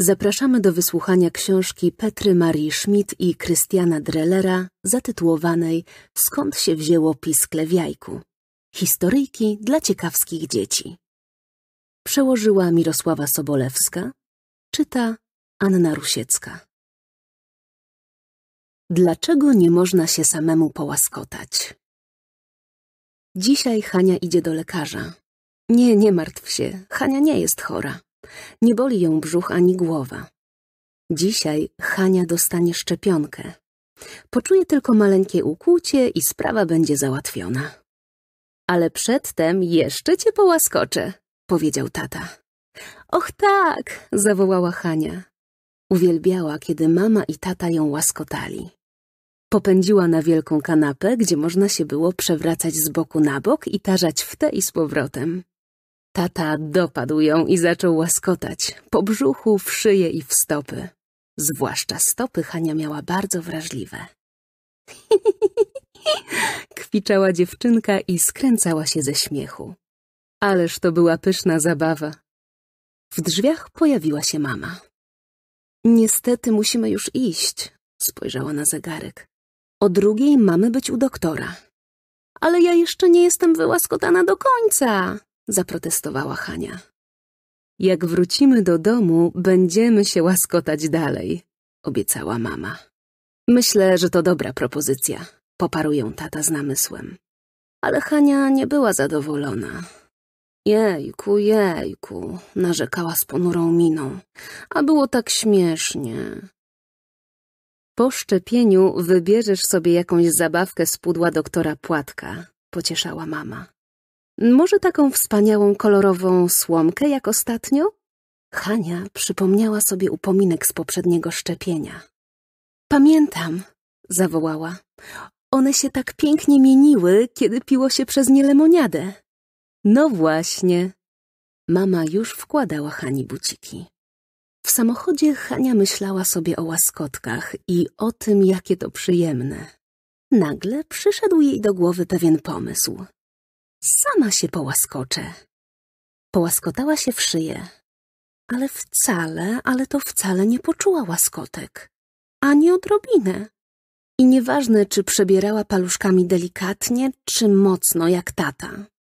Zapraszamy do wysłuchania książki Petry Marii Schmidt i Krystiana Drellera zatytułowanej Skąd się wzięło piskle w jajku? Historyjki dla ciekawskich dzieci. Przełożyła Mirosława Sobolewska, czyta Anna Rusiecka. Dlaczego nie można się samemu połaskotać? Dzisiaj Hania idzie do lekarza. Nie, nie martw się, Hania nie jest chora. Nie boli ją brzuch ani głowa. Dzisiaj Hania dostanie szczepionkę. Poczuje tylko maleńkie ukłucie i sprawa będzie załatwiona. Ale przedtem jeszcze cię połaskoczę, powiedział tata. Och tak, zawołała Hania. Uwielbiała, kiedy mama i tata ją łaskotali. Popędziła na wielką kanapę, gdzie można się było przewracać z boku na bok i tarzać w te i z powrotem. Tata dopadł ją i zaczął łaskotać, po brzuchu, w szyję i w stopy. Zwłaszcza stopy Hania miała bardzo wrażliwe. Kwiczała dziewczynka i skręcała się ze śmiechu. Ależ to była pyszna zabawa. W drzwiach pojawiła się mama. Niestety musimy już iść, spojrzała na zegarek. O drugiej mamy być u doktora. Ale ja jeszcze nie jestem wyłaskotana do końca, zaprotestowała Hania. Jak wrócimy do domu, będziemy się łaskotać dalej, obiecała mama. Myślę, że to dobra propozycja, poparł ją tata z namysłem. Ale Hania nie była zadowolona. Jejku, jejku, narzekała z ponurą miną, a było tak śmiesznie. Po szczepieniu wybierzesz sobie jakąś zabawkę z pudła doktora Płatka, pocieszała mama. Może taką wspaniałą kolorową słomkę jak ostatnio? Hania przypomniała sobie upominek z poprzedniego szczepienia. Pamiętam, zawołała. One się tak pięknie mieniły, kiedy piło się przez nie lemoniadę. No właśnie. Mama już wkładała Hani buciki. W samochodzie Hania myślała sobie o łaskotkach i o tym, jakie to przyjemne. Nagle przyszedł jej do głowy pewien pomysł. Sama się połaskoczę. Połaskotała się w szyję, ale wcale, ale to wcale nie poczuła łaskotek. Ani odrobinę. I nieważne, czy przebierała paluszkami delikatnie, czy mocno, jak tata.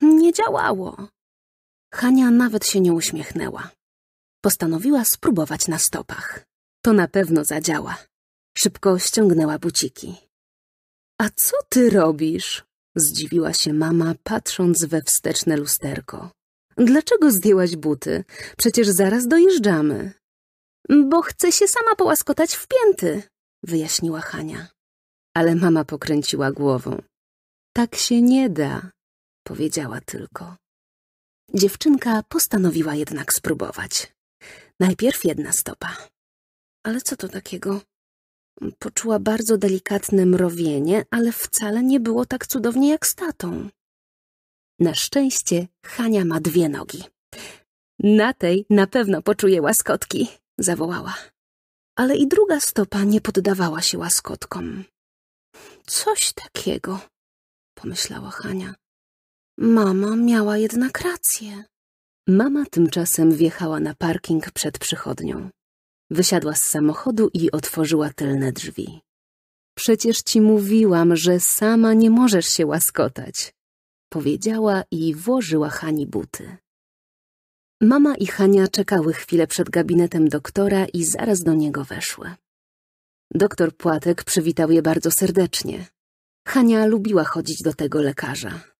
Nie działało. Hania nawet się nie uśmiechnęła. Postanowiła spróbować na stopach. To na pewno zadziała. Szybko ściągnęła buciki. A co ty robisz? Zdziwiła się mama, patrząc we wsteczne lusterko. Dlaczego zdjęłaś buty? Przecież zaraz dojeżdżamy. Bo chcę się sama połaskotać w pięty, wyjaśniła Hania. Ale mama pokręciła głową. Tak się nie da, powiedziała tylko. Dziewczynka postanowiła jednak spróbować. Najpierw jedna stopa. Ale co to takiego? Poczuła bardzo delikatne mrowienie, ale wcale nie było tak cudownie jak z tatą. Na szczęście Hania ma dwie nogi. Na tej na pewno poczuje łaskotki, zawołała. Ale i druga stopa nie poddawała się łaskotkom. Coś takiego, pomyślała Hania. Mama miała jednak rację. Mama tymczasem wjechała na parking przed przychodnią. Wysiadła z samochodu i otworzyła tylne drzwi. Przecież ci mówiłam, że sama nie możesz się łaskotać, powiedziała i włożyła Hani buty. Mama i Hania czekały chwilę przed gabinetem doktora i zaraz do niego weszły. Doktor Płatek przywitał je bardzo serdecznie. Hania lubiła chodzić do tego lekarza.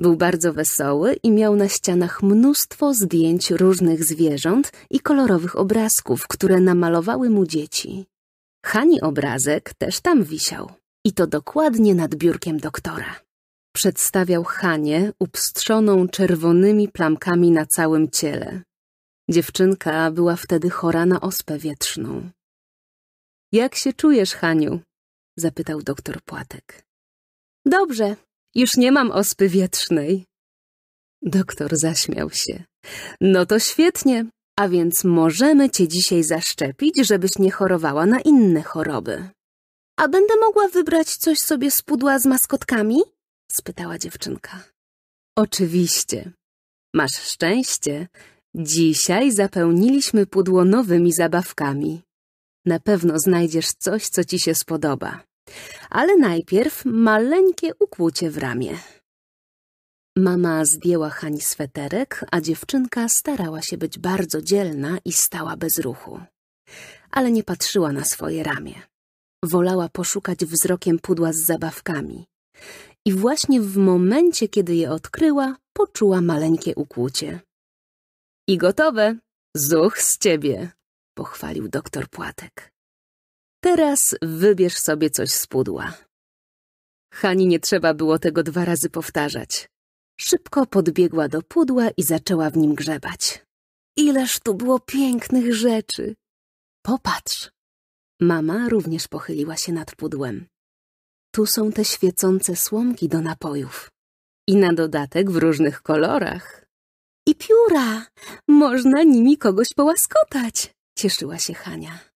Był bardzo wesoły i miał na ścianach mnóstwo zdjęć różnych zwierząt i kolorowych obrazków, które namalowały mu dzieci. Hani obrazek też tam wisiał. I to dokładnie nad biurkiem doktora. Przedstawiał Hanie upstrzoną czerwonymi plamkami na całym ciele. Dziewczynka była wtedy chora na ospę wietrzną. Jak się czujesz, Haniu? zapytał doktor Płatek. Dobrze, już nie mam ospy wietrznej. Doktor zaśmiał się. No to świetnie, a więc możemy cię dzisiaj zaszczepić, żebyś nie chorowała na inne choroby. A będę mogła wybrać coś sobie z pudła z maskotkami? spytała dziewczynka. Oczywiście. Masz szczęście. Dzisiaj zapełniliśmy pudło nowymi zabawkami. Na pewno znajdziesz coś, co ci się spodoba. Ale najpierw maleńkie ukłucie w ramię. Mama zdjęła Hani sweterek, a dziewczynka starała się być bardzo dzielna i stała bez ruchu. Ale nie patrzyła na swoje ramię. Wolała poszukać wzrokiem pudła z zabawkami. I właśnie w momencie, kiedy je odkryła, poczuła maleńkie ukłucie. I gotowe! Zuch z ciebie! pochwalił doktor Płatek. Teraz wybierz sobie coś z pudła. Hani nie trzeba było tego dwa razy powtarzać. Szybko podbiegła do pudła i zaczęła w nim grzebać. Ileż tu było pięknych rzeczy! Popatrz! Mama również pochyliła się nad pudłem. Tu są te świecące słomki do napojów. I na dodatek w różnych kolorach. I pióra! Można nimi kogoś połaskotać! Cieszyła się Hania.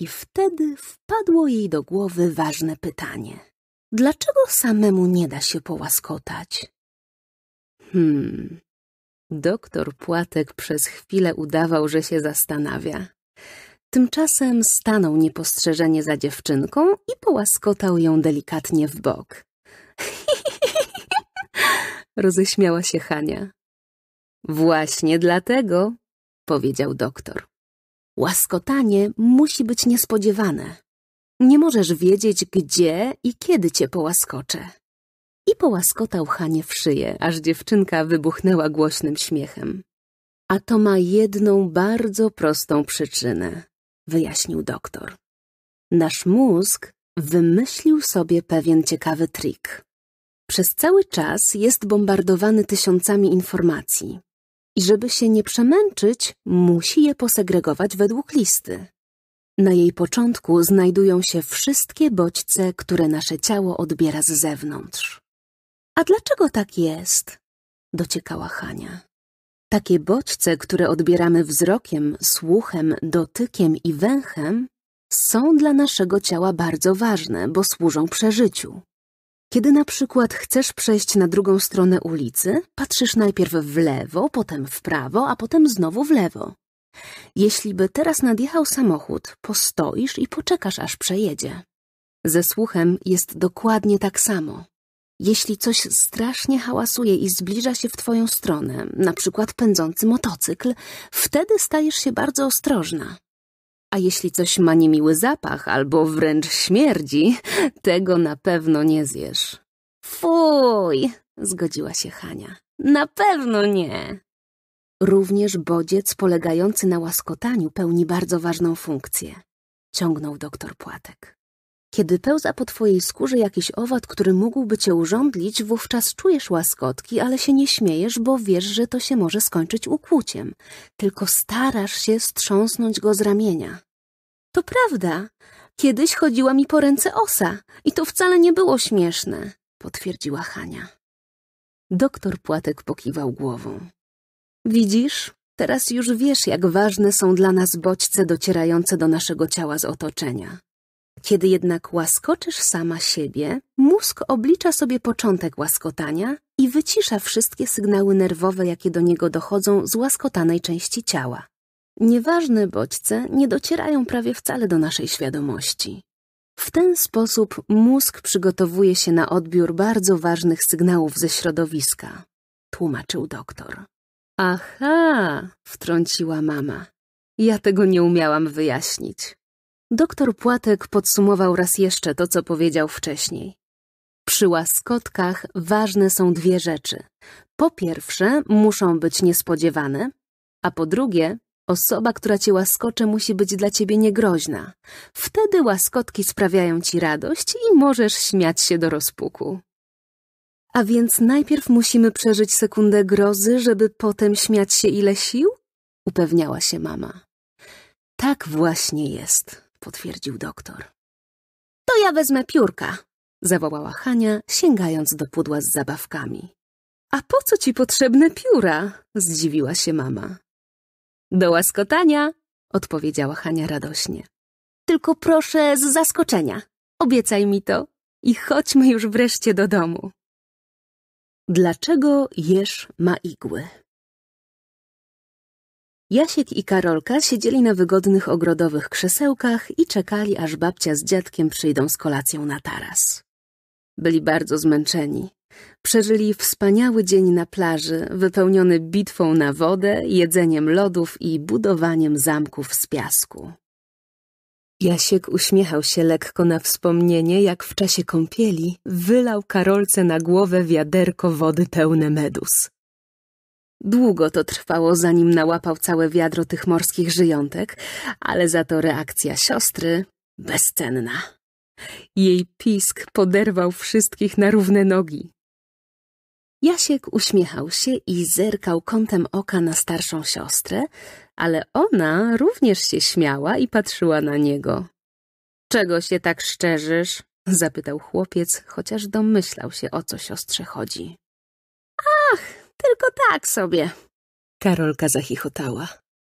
I wtedy wpadło jej do głowy ważne pytanie. Dlaczego samemu nie da się połaskotać? Hmm. Doktor Płatek przez chwilę udawał, że się zastanawia. Tymczasem stanął niepostrzeżenie za dziewczynką i połaskotał ją delikatnie w bok. Roześmiała się Hania. Właśnie dlatego, powiedział doktor. Łaskotanie musi być niespodziewane. Nie możesz wiedzieć, gdzie i kiedy cię połaskocze. I połaskotał Hanie w szyję, aż dziewczynka wybuchnęła głośnym śmiechem. A to ma jedną bardzo prostą przyczynę, wyjaśnił doktor. Nasz mózg wymyślił sobie pewien ciekawy trik. Przez cały czas jest bombardowany tysiącami informacji. Żeby się nie przemęczyć, musi je posegregować według listy. Na jej początku znajdują się wszystkie bodźce, które nasze ciało odbiera z zewnątrz. A dlaczego tak jest? dociekała Hania. Takie bodźce, które odbieramy wzrokiem, słuchem, dotykiem i węchem, są dla naszego ciała bardzo ważne, bo służą przeżyciu. Kiedy na przykład chcesz przejść na drugą stronę ulicy, patrzysz najpierw w lewo, potem w prawo, a potem znowu w lewo. Jeśli by teraz nadjechał samochód, postoisz i poczekasz, aż przejedzie. Ze słuchem jest dokładnie tak samo. Jeśli coś strasznie hałasuje i zbliża się w twoją stronę, na przykład pędzący motocykl, wtedy stajesz się bardzo ostrożna. A jeśli coś ma niemiły zapach albo wręcz śmierdzi, tego na pewno nie zjesz. Fuj! zgodziła się Hania. Na pewno nie. Również bodziec polegający na łaskotaniu pełni bardzo ważną funkcję, ciągnął doktor Płatek. Kiedy pełza po twojej skórze jakiś owad, który mógłby cię urządlić, wówczas czujesz łaskotki, ale się nie śmiejesz, bo wiesz, że to się może skończyć ukłuciem. Tylko starasz się strząsnąć go z ramienia. To prawda. Kiedyś chodziła mi po ręce osa i to wcale nie było śmieszne, potwierdziła Hania. Doktor Płatek pokiwał głową. Widzisz, teraz już wiesz, jak ważne są dla nas bodźce docierające do naszego ciała z otoczenia. Kiedy jednak łaskoczysz sama siebie, mózg oblicza sobie początek łaskotania i wycisza wszystkie sygnały nerwowe, jakie do niego dochodzą z łaskotanej części ciała. Nieważne bodźce nie docierają prawie wcale do naszej świadomości. W ten sposób mózg przygotowuje się na odbiór bardzo ważnych sygnałów ze środowiska, tłumaczył doktor. Aha, wtrąciła mama. Ja tego nie umiałam wyjaśnić. Doktor Płatek podsumował raz jeszcze to, co powiedział wcześniej. Przy łaskotkach ważne są dwie rzeczy. Po pierwsze, muszą być niespodziewane, a po drugie, osoba, która cię łaskocze, musi być dla ciebie niegroźna. Wtedy łaskotki sprawiają ci radość i możesz śmiać się do rozpuku. A więc najpierw musimy przeżyć sekundę grozy, żeby potem śmiać się ile sił? Upewniała się mama. Tak właśnie jest potwierdził doktor. To ja wezmę piórka, zawołała Hania, sięgając do pudła z zabawkami. A po co ci potrzebne pióra? zdziwiła się mama. Do łaskotania, odpowiedziała Hania radośnie. Tylko proszę z zaskoczenia. Obiecaj mi to i chodźmy już wreszcie do domu. Dlaczego jesz ma igły? Jasiek i Karolka siedzieli na wygodnych ogrodowych krzesełkach i czekali, aż babcia z dziadkiem przyjdą z kolacją na taras. Byli bardzo zmęczeni. Przeżyli wspaniały dzień na plaży, wypełniony bitwą na wodę, jedzeniem lodów i budowaniem zamków z piasku. Jasiek uśmiechał się lekko na wspomnienie, jak w czasie kąpieli wylał Karolce na głowę wiaderko wody pełne medus. Długo to trwało, zanim nałapał całe wiadro tych morskich żyjątek, ale za to reakcja siostry bezcenna. Jej pisk poderwał wszystkich na równe nogi. Jasiek uśmiechał się i zerkał kątem oka na starszą siostrę, ale ona również się śmiała i patrzyła na niego. Czego się tak szczerzysz? zapytał chłopiec, chociaż domyślał się, o co siostrze chodzi. Ach, tylko tak sobie. Karolka zachichotała.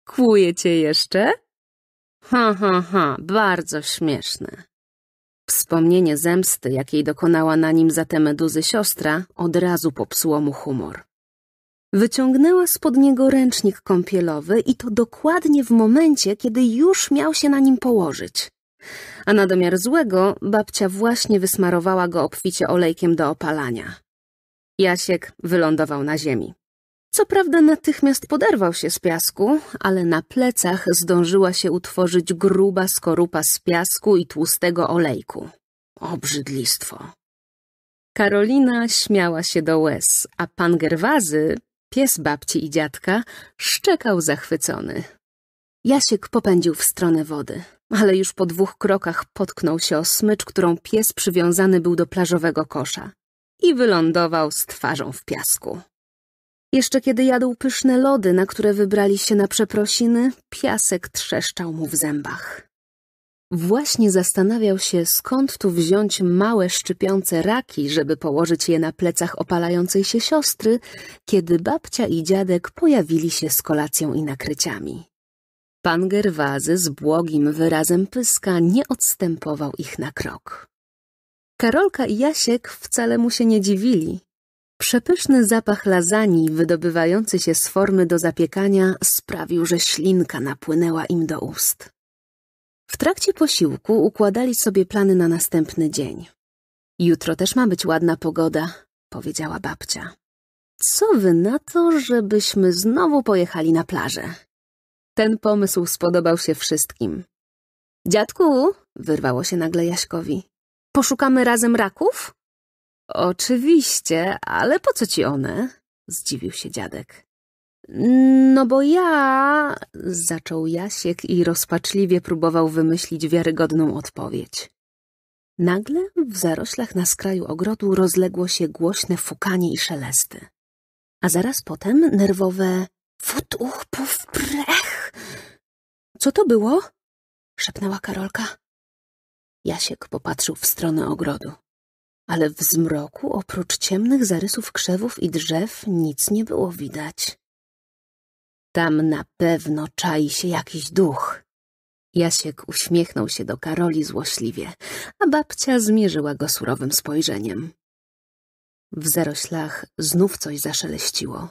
Kłuje cię jeszcze? Ha, ha, ha, bardzo śmieszne. Wspomnienie zemsty, jakiej dokonała na nim za te meduzy siostra, od razu popsuło mu humor. Wyciągnęła spod niego ręcznik kąpielowy i to dokładnie w momencie, kiedy już miał się na nim położyć. A na domiar złego babcia właśnie wysmarowała go obficie olejkiem do opalania. Jasiek wylądował na ziemi. Co prawda natychmiast poderwał się z piasku, ale na plecach zdążyła się utworzyć gruba skorupa z piasku i tłustego olejku. Obrzydlistwo. Karolina śmiała się do łez, a pan Gerwazy, pies babci i dziadka, szczekał zachwycony. Jasiek popędził w stronę wody, ale już po dwóch krokach potknął się o smycz, którą pies przywiązany był do plażowego kosza i wylądował z twarzą w piasku. Jeszcze kiedy jadł pyszne lody, na które wybrali się na przeprosiny, piasek trzeszczał mu w zębach. Właśnie zastanawiał się, skąd tu wziąć małe szczypiące raki, żeby położyć je na plecach opalającej się siostry, kiedy babcia i dziadek pojawili się z kolacją i nakryciami. Pan Gerwazy z błogim wyrazem pyska nie odstępował ich na krok. Karolka i Jasiek wcale mu się nie dziwili. Przepyszny zapach lasani, wydobywający się z formy do zapiekania, sprawił, że ślinka napłynęła im do ust. W trakcie posiłku układali sobie plany na następny dzień. Jutro też ma być ładna pogoda, powiedziała babcia. Co wy na to, żebyśmy znowu pojechali na plażę? Ten pomysł spodobał się wszystkim. Dziadku, wyrwało się nagle Jaśkowi. Poszukamy razem raków? Oczywiście, ale po co ci one? Zdziwił się dziadek. No bo ja... Zaczął Jasiek i rozpaczliwie próbował wymyślić wiarygodną odpowiedź. Nagle w zaroślach na skraju ogrodu rozległo się głośne fukanie i szelesty. A zaraz potem nerwowe fut uch puf prech. Co to było? szepnęła Karolka. Jasiek popatrzył w stronę ogrodu. Ale w zmroku, oprócz ciemnych zarysów krzewów i drzew, nic nie było widać. Tam na pewno czai się jakiś duch. Jasiek uśmiechnął się do Karoli złośliwie, a babcia zmierzyła go surowym spojrzeniem. W zaroślach znów coś zaszeleściło.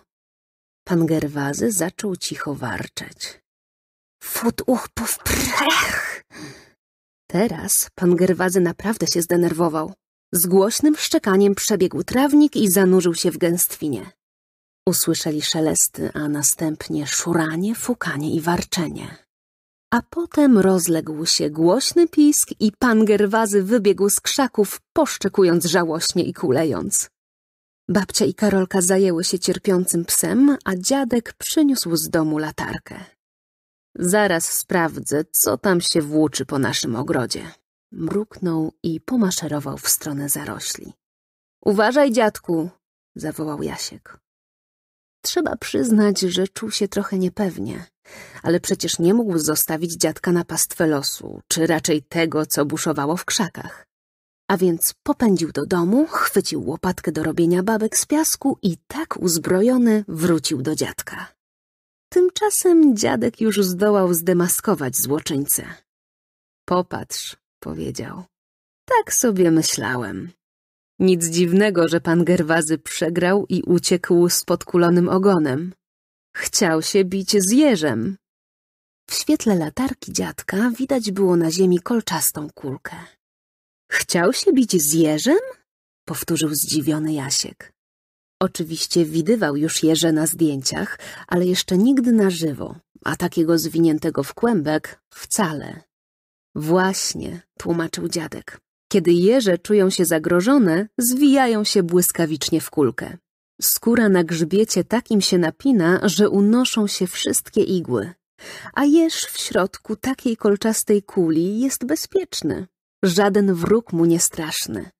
Pan Gerwazy zaczął cicho warczeć. Fut uch puf Teraz pan Gerwazy naprawdę się zdenerwował. Z głośnym szczekaniem przebiegł trawnik i zanurzył się w gęstwinie. Usłyszeli szelesty, a następnie szuranie, fukanie i warczenie. A potem rozległ się głośny pisk i pan Gerwazy wybiegł z krzaków, poszczekując żałośnie i kulejąc. Babcia i Karolka zajęły się cierpiącym psem, a dziadek przyniósł z domu latarkę. Zaraz sprawdzę, co tam się włóczy po naszym ogrodzie. Mruknął i pomaszerował w stronę zarośli. Uważaj, dziadku! zawołał Jasiek. Trzeba przyznać, że czuł się trochę niepewnie, ale przecież nie mógł zostawić dziadka na pastwę losu, czy raczej tego, co buszowało w krzakach. A więc popędził do domu, chwycił łopatkę do robienia babek z piasku i tak uzbrojony wrócił do dziadka. Tymczasem dziadek już zdołał zdemaskować złoczyńcę. Popatrz, powiedział. Tak sobie myślałem. Nic dziwnego, że pan Gerwazy przegrał i uciekł z podkulonym ogonem. Chciał się bić z jeżem. W świetle latarki dziadka widać było na ziemi kolczastą kulkę. Chciał się bić z jeżem? Powtórzył zdziwiony Jasiek. Oczywiście widywał już Jerze na zdjęciach, ale jeszcze nigdy na żywo, a takiego zwiniętego w kłębek wcale. Właśnie, tłumaczył dziadek. Kiedy jeże czują się zagrożone, zwijają się błyskawicznie w kulkę. Skóra na grzbiecie takim się napina, że unoszą się wszystkie igły. A jeż w środku takiej kolczastej kuli jest bezpieczny. Żaden wróg mu nie straszny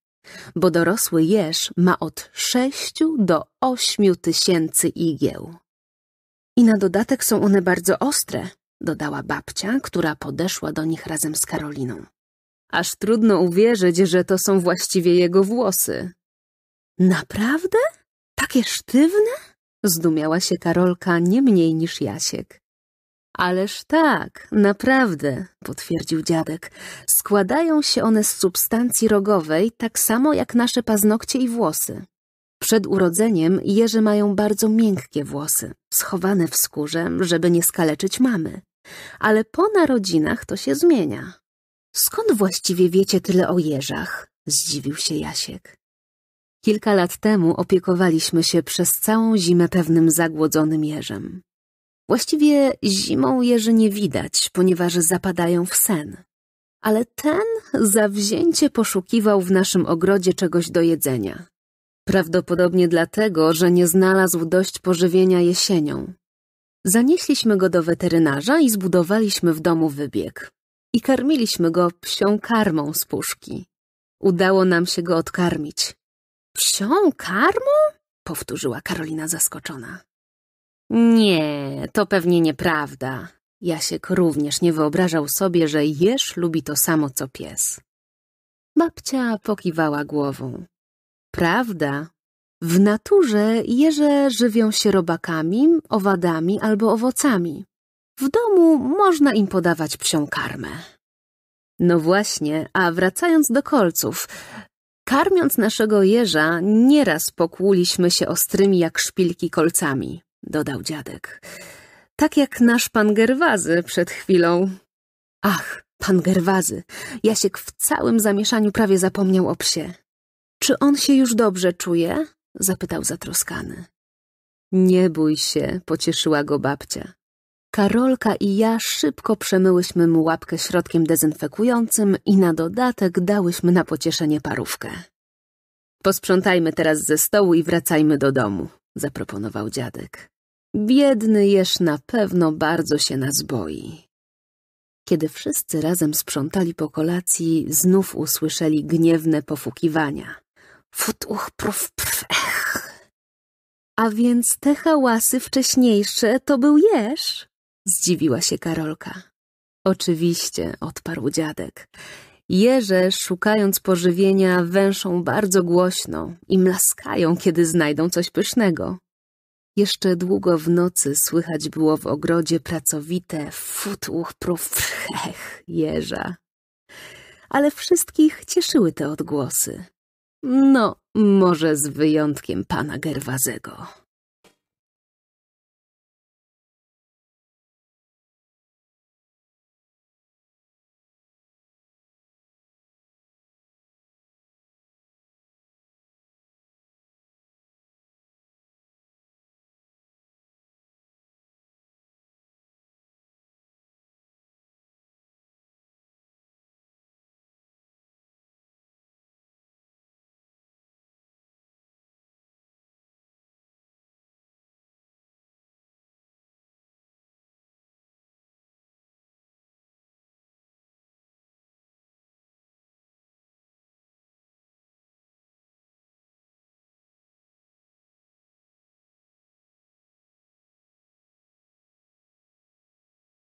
bo dorosły jeż ma od sześciu do ośmiu tysięcy igieł. I na dodatek są one bardzo ostre, dodała babcia, która podeszła do nich razem z Karoliną. Aż trudno uwierzyć, że to są właściwie jego włosy. Naprawdę? Takie sztywne? Zdumiała się Karolka nie mniej niż Jasiek. Ależ tak, naprawdę, potwierdził dziadek. Składają się one z substancji rogowej, tak samo jak nasze paznokcie i włosy. Przed urodzeniem jeże mają bardzo miękkie włosy, schowane w skórze, żeby nie skaleczyć mamy. Ale po narodzinach to się zmienia. Skąd właściwie wiecie tyle o jeżach? Zdziwił się Jasiek. Kilka lat temu opiekowaliśmy się przez całą zimę pewnym zagłodzonym jeżem. Właściwie zimą jeży nie widać, ponieważ zapadają w sen. Ale ten zawzięcie poszukiwał w naszym ogrodzie czegoś do jedzenia. Prawdopodobnie dlatego, że nie znalazł dość pożywienia jesienią. Zanieśliśmy go do weterynarza i zbudowaliśmy w domu wybieg. I karmiliśmy go psią karmą z puszki. Udało nam się go odkarmić. Psią karmą? Powtórzyła Karolina zaskoczona. Nie, to pewnie nieprawda. Jasiek również nie wyobrażał sobie, że jeż lubi to samo co pies. Babcia pokiwała głową. Prawda. W naturze jeże żywią się robakami, owadami albo owocami. W domu można im podawać psią karmę. No właśnie, a wracając do kolców. Karmiąc naszego jeża, nieraz pokłuliśmy się ostrymi jak szpilki kolcami dodał dziadek. Tak jak nasz pan Gerwazy przed chwilą. Ach, pan Gerwazy. Jasiek w całym zamieszaniu prawie zapomniał o psie. Czy on się już dobrze czuje? zapytał zatroskany. Nie bój się, pocieszyła go babcia. Karolka i ja szybko przemyłyśmy mu łapkę środkiem dezynfekującym i na dodatek dałyśmy na pocieszenie parówkę. Posprzątajmy teraz ze stołu i wracajmy do domu, zaproponował dziadek. Biedny jeż na pewno bardzo się nas boi. Kiedy wszyscy razem sprzątali po kolacji, znów usłyszeli gniewne pofukiwania. Fut, uch, prów, prw, ech. A więc te hałasy wcześniejsze to był jeż? Zdziwiła się Karolka. Oczywiście, odparł dziadek. Jeże, szukając pożywienia, węszą bardzo głośno i mlaskają, kiedy znajdą coś pysznego. Jeszcze długo w nocy słychać było w ogrodzie pracowite futuch profchech jeża. Ale wszystkich cieszyły te odgłosy. No, może z wyjątkiem pana Gerwazego.